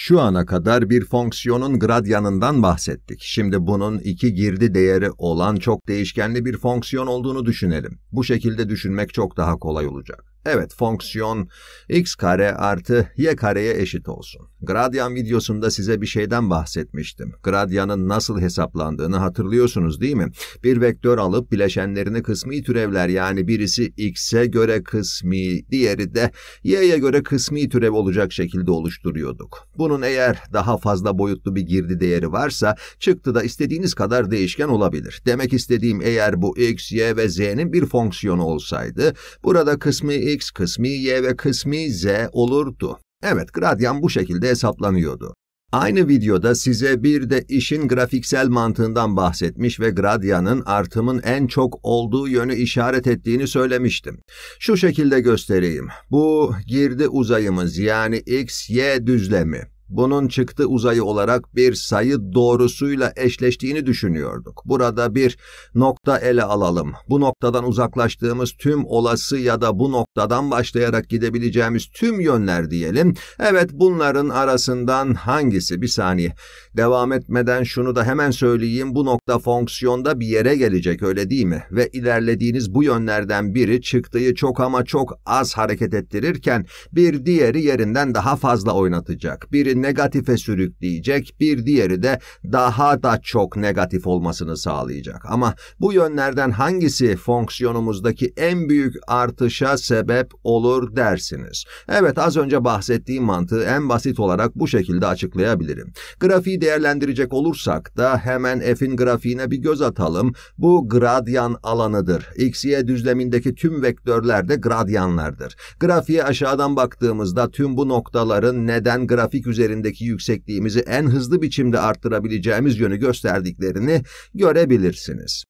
Şu ana kadar bir fonksiyonun gradyanından bahsettik. Şimdi bunun iki girdi değeri olan çok değişkenli bir fonksiyon olduğunu düşünelim. Bu şekilde düşünmek çok daha kolay olacak. Evet fonksiyon x kare artı y kareye eşit olsun. Gradyan videosunda size bir şeyden bahsetmiştim. Gradyanın nasıl hesaplandığını hatırlıyorsunuz değil mi? Bir vektör alıp bileşenlerini kısmi türevler yani birisi x'e göre kısmi, diğeri de y'ye göre kısmi türev olacak şekilde oluşturuyorduk. Bunun eğer daha fazla boyutlu bir girdi değeri varsa çıktı da istediğiniz kadar değişken olabilir. Demek istediğim eğer bu x, y ve z'nin bir fonksiyonu olsaydı burada kısmi x x kısmi y ve kısmi z olurdu. Evet, gradyan bu şekilde hesaplanıyordu. Aynı videoda size bir de işin grafiksel mantığından bahsetmiş ve gradyanın artımın en çok olduğu yönü işaret ettiğini söylemiştim. Şu şekilde göstereyim. Bu girdi uzayımız yani x, y düzlemi bunun çıktı uzayı olarak bir sayı doğrusuyla eşleştiğini düşünüyorduk. Burada bir nokta ele alalım. Bu noktadan uzaklaştığımız tüm olası ya da bu noktadan başlayarak gidebileceğimiz tüm yönler diyelim. Evet bunların arasından hangisi? Bir saniye. Devam etmeden şunu da hemen söyleyeyim. Bu nokta fonksiyonda bir yere gelecek öyle değil mi? Ve ilerlediğiniz bu yönlerden biri çıktığı çok ama çok az hareket ettirirken bir diğeri yerinden daha fazla oynatacak. Birini negatife sürükleyecek, bir diğeri de daha da çok negatif olmasını sağlayacak. Ama bu yönlerden hangisi fonksiyonumuzdaki en büyük artışa sebep olur dersiniz? Evet az önce bahsettiğim mantığı en basit olarak bu şekilde açıklayabilirim. Grafiği değerlendirecek olursak da hemen f'in grafiğine bir göz atalım. Bu gradyan alanıdır. X, Y düzlemindeki tüm vektörler de gradyanlardır. Grafiğe aşağıdan baktığımızda tüm bu noktaların neden grafik üzerinde üzerindeki yüksekliğimizi en hızlı biçimde arttırabileceğimiz yönü gösterdiklerini görebilirsiniz.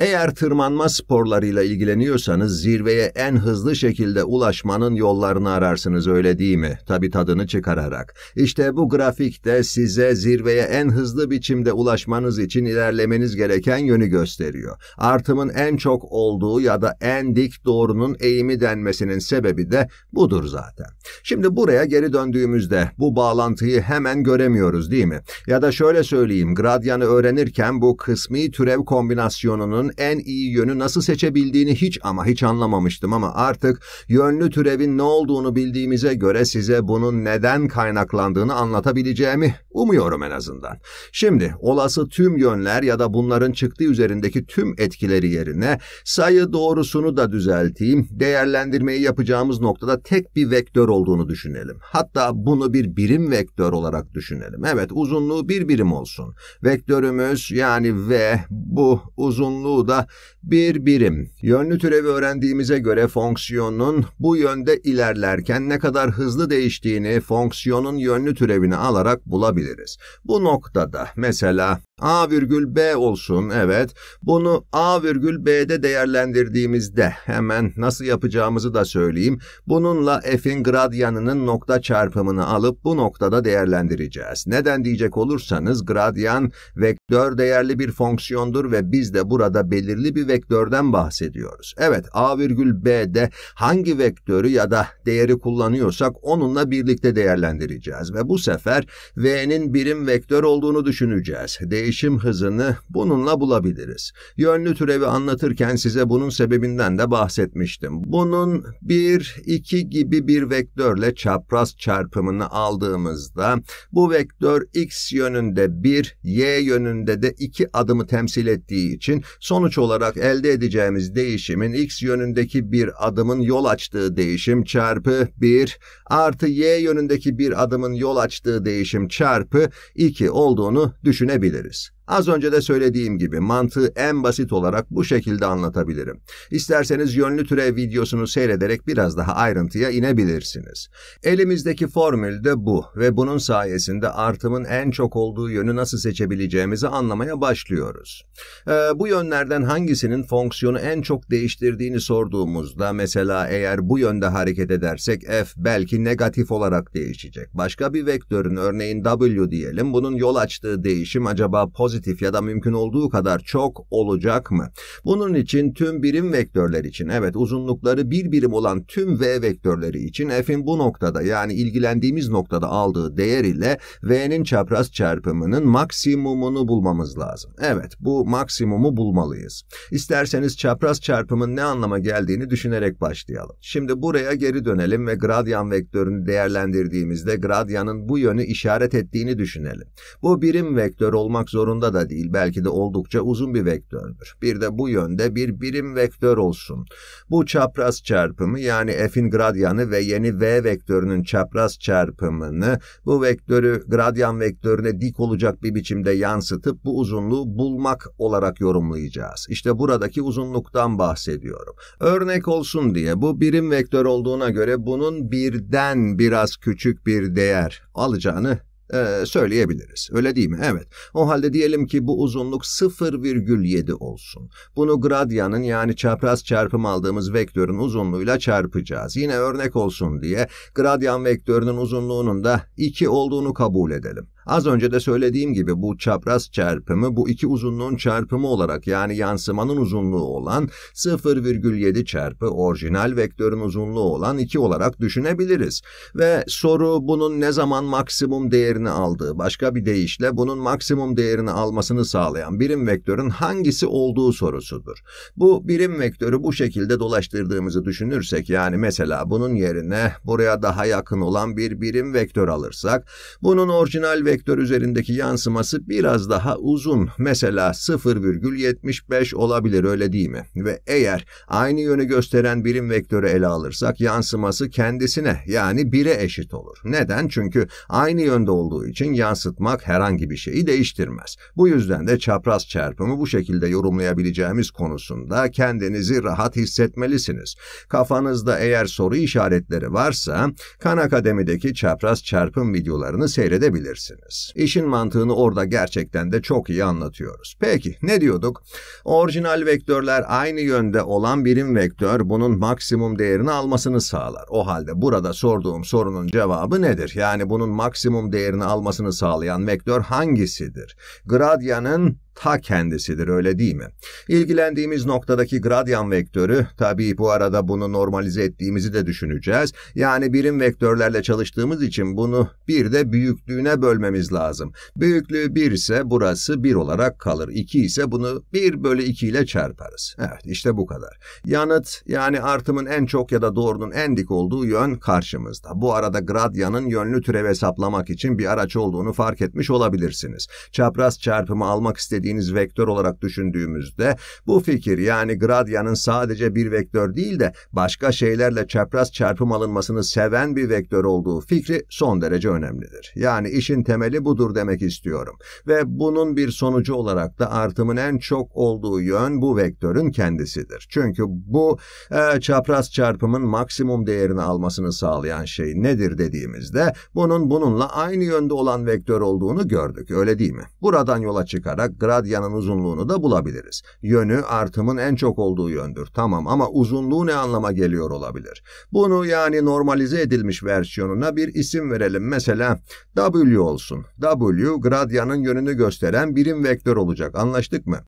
Eğer tırmanma sporlarıyla ilgileniyorsanız zirveye en hızlı şekilde ulaşmanın yollarını ararsınız öyle değil mi? Tabi tadını çıkararak. İşte bu grafikte size zirveye en hızlı biçimde ulaşmanız için ilerlemeniz gereken yönü gösteriyor. Artımın en çok olduğu ya da en dik doğrunun eğimi denmesinin sebebi de budur zaten. Şimdi buraya geri döndüğümüzde bu bağlantıyı hemen göremiyoruz değil mi? Ya da şöyle söyleyeyim gradyanı öğrenirken bu kısmi türev kombinasyonunun bunun en iyi yönü nasıl seçebildiğini hiç ama hiç anlamamıştım ama artık yönlü türevin ne olduğunu bildiğimize göre size bunun neden kaynaklandığını anlatabileceğimi Umuyorum en azından. Şimdi olası tüm yönler ya da bunların çıktığı üzerindeki tüm etkileri yerine sayı doğrusunu da düzelteyim. Değerlendirmeyi yapacağımız noktada tek bir vektör olduğunu düşünelim. Hatta bunu bir birim vektör olarak düşünelim. Evet uzunluğu bir birim olsun. Vektörümüz yani v bu uzunluğu da bir birim. Yönlü türevi öğrendiğimize göre fonksiyonun bu yönde ilerlerken ne kadar hızlı değiştiğini fonksiyonun yönlü türevini alarak bulabiliriz kullanabiliriz. Bu noktada mesela A virgül B olsun evet bunu A virgül B'de değerlendirdiğimizde hemen nasıl yapacağımızı da söyleyeyim. Bununla f'in gradyanının nokta çarpımını alıp bu noktada değerlendireceğiz. Neden diyecek olursanız gradyan vektör değerli bir fonksiyondur ve biz de burada belirli bir vektörden bahsediyoruz. Evet A virgül B'de hangi vektörü ya da değeri kullanıyorsak onunla birlikte değerlendireceğiz ve bu sefer V'nin değişmenin birim vektör olduğunu düşüneceğiz. Değişim hızını bununla bulabiliriz. Yönlü türevi anlatırken size bunun sebebinden de bahsetmiştim. Bunun 1, 2 gibi bir vektörle çapraz çarpımını aldığımızda bu vektör x yönünde 1, y yönünde de 2 adımı temsil ettiği için sonuç olarak elde edeceğimiz değişimin x yönündeki bir adımın yol açtığı değişim çarpı 1 artı y yönündeki bir adımın yol açtığı değişim çarpı çarpı 2 olduğunu düşünebiliriz. Az önce de söylediğim gibi mantığı en basit olarak bu şekilde anlatabilirim. İsterseniz yönlü türev videosunu seyrederek biraz daha ayrıntıya inebilirsiniz. Elimizdeki formül de bu ve bunun sayesinde artımın en çok olduğu yönü nasıl seçebileceğimizi anlamaya başlıyoruz. Ee, bu yönlerden hangisinin fonksiyonu en çok değiştirdiğini sorduğumuzda mesela eğer bu yönde hareket edersek f belki negatif olarak değişecek. Başka bir vektörün örneğin w diyelim bunun yol açtığı değişim acaba pozitif pozitif ya da mümkün olduğu kadar çok olacak mı? Bunun için tüm birim vektörler için evet uzunlukları bir birim olan tüm v vektörleri için f'in bu noktada yani ilgilendiğimiz noktada aldığı değer ile v'nin çapraz çarpımının maksimumunu bulmamız lazım. Evet bu maksimumu bulmalıyız. İsterseniz çapraz çarpımın ne anlama geldiğini düşünerek başlayalım. Şimdi buraya geri dönelim ve gradyan vektörünü değerlendirdiğimizde gradyanın bu yönü işaret ettiğini düşünelim. Bu birim vektör olmak zorunda zorunda da değil. Belki de oldukça uzun bir vektördür. Bir de bu yönde bir birim vektör olsun. Bu çapraz çarpımı yani f'in gradyanı ve yeni v vektörünün çapraz çarpımını bu vektörü gradyan vektörüne dik olacak bir biçimde yansıtıp bu uzunluğu bulmak olarak yorumlayacağız. İşte buradaki uzunluktan bahsediyorum. Örnek olsun diye bu birim vektör olduğuna göre bunun birden biraz küçük bir değer alacağını ee, söyleyebiliriz. Öyle değil mi? Evet. O halde diyelim ki bu uzunluk 0,7 olsun. Bunu gradyanın yani çapraz çarpım aldığımız vektörün uzunluğuyla çarpacağız. Yine örnek olsun diye gradyan vektörünün uzunluğunun da 2 olduğunu kabul edelim. Az önce de söylediğim gibi bu çapraz çarpımı bu iki uzunluğun çarpımı olarak yani yansımanın uzunluğu olan 0,7 çarpı orijinal vektörün uzunluğu olan 2 olarak düşünebiliriz. Ve soru bunun ne zaman maksimum değerini aldığı başka bir deyişle bunun maksimum değerini almasını sağlayan birim vektörün hangisi olduğu sorusudur. Bu birim vektörü bu şekilde dolaştırdığımızı düşünürsek yani mesela bunun yerine buraya daha yakın olan bir birim vektör alırsak bunun orijinal vektörü vektör üzerindeki yansıması biraz daha uzun. Mesela 0,75 olabilir öyle değil mi? Ve eğer aynı yönü gösteren birim vektörü ele alırsak yansıması kendisine yani 1'e eşit olur. Neden? Çünkü aynı yönde olduğu için yansıtmak herhangi bir şeyi değiştirmez. Bu yüzden de çapraz çarpımı bu şekilde yorumlayabileceğimiz konusunda kendinizi rahat hissetmelisiniz. Kafanızda eğer soru işaretleri varsa Kan Akademi'deki çapraz çarpım videolarını seyredebilirsiniz bilirsiniz. İşin mantığını orada gerçekten de çok iyi anlatıyoruz. Peki ne diyorduk? Orijinal vektörler aynı yönde olan birim vektör bunun maksimum değerini almasını sağlar. O halde burada sorduğum sorunun cevabı nedir? Yani bunun maksimum değerini almasını sağlayan vektör hangisidir? Gradyanın ta kendisidir öyle değil mi? İlgilendiğimiz noktadaki gradyan vektörü, tabii bu arada bunu normalize ettiğimizi de düşüneceğiz. Yani birim vektörlerle çalıştığımız için bunu bir de büyüklüğüne bölmemiz lazım. Büyüklüğü 1 ise burası 1 olarak kalır. 2 ise bunu 1 bölü 2 ile çarparız. Evet işte bu kadar. Yanıt yani artımın en çok ya da doğrunun en dik olduğu yön karşımızda. Bu arada gradyanın yönlü türev hesaplamak için bir araç olduğunu fark etmiş olabilirsiniz. Çapraz çarpımı almak istediğiniz dediğiniz vektör olarak düşündüğümüzde bu fikir yani gradyanın sadece bir vektör değil de başka şeylerle çapraz çarpım alınmasını seven bir vektör olduğu fikri son derece önemlidir. Yani işin temeli budur demek istiyorum ve bunun bir sonucu olarak da artımın en çok olduğu yön bu vektörün kendisidir. Çünkü bu e, çapraz çarpımın maksimum değerini almasını sağlayan şey nedir dediğimizde bunun bununla aynı yönde olan vektör olduğunu gördük öyle değil mi? Buradan yola çıkarak grad radyanın uzunluğunu da bulabiliriz. Yönü artımın en çok olduğu yöndür. Tamam ama uzunluğu ne anlama geliyor olabilir? Bunu yani normalize edilmiş versiyonuna bir isim verelim. Mesela W olsun. W gradyanın yönünü gösteren birim vektör olacak. Anlaştık mı?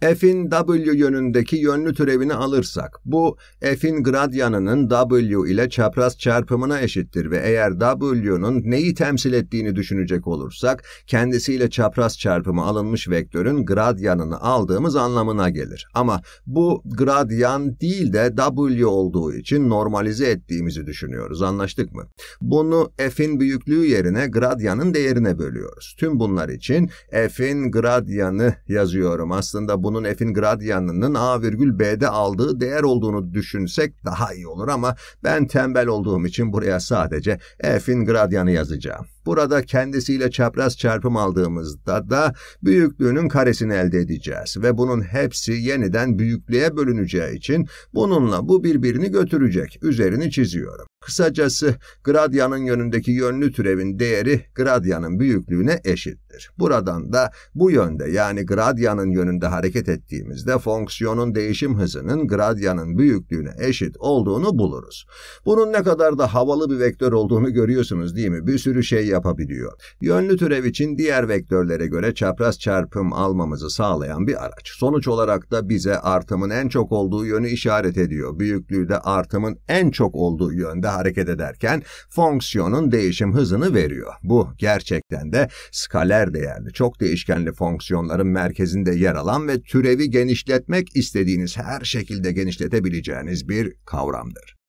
f'in w yönündeki yönlü türevini alırsak, bu f'in gradyanının w ile çapraz çarpımına eşittir ve eğer w'nun neyi temsil ettiğini düşünecek olursak, kendisiyle çapraz çarpımı alınmış vektörün gradyanını aldığımız anlamına gelir. Ama bu gradyan değil de w olduğu için normalize ettiğimizi düşünüyoruz, anlaştık mı? Bunu f'in büyüklüğü yerine gradyanın değerine bölüyoruz. Tüm bunlar için f'in gradyanı yazıyorum. Aslında bu bunun f'in gradyanının a virgül b'de aldığı değer olduğunu düşünsek daha iyi olur ama ben tembel olduğum için buraya sadece f'in gradyanı yazacağım. Burada kendisiyle çapraz çarpım aldığımızda da büyüklüğünün karesini elde edeceğiz ve bunun hepsi yeniden büyüklüğe bölüneceği için bununla bu birbirini götürecek. Üzerini çiziyorum. Kısacası gradyanın yönündeki yönlü türevin değeri gradyanın büyüklüğüne eşittir. Buradan da bu yönde yani gradyanın yönünde hareket ettiğimizde fonksiyonun değişim hızının gradyanın büyüklüğüne eşit olduğunu buluruz. Bunun ne kadar da havalı bir vektör olduğunu görüyorsunuz değil mi? Bir sürü şey yapıyoruz yapabiliyor. Yönlü türev için diğer vektörlere göre çapraz çarpım almamızı sağlayan bir araç. Sonuç olarak da bize artımın en çok olduğu yönü işaret ediyor. Büyüklüğü de artımın en çok olduğu yönde hareket ederken fonksiyonun değişim hızını veriyor. Bu gerçekten de skaler değerli, çok değişkenli fonksiyonların merkezinde yer alan ve türevi genişletmek istediğiniz her şekilde genişletebileceğiniz bir kavramdır.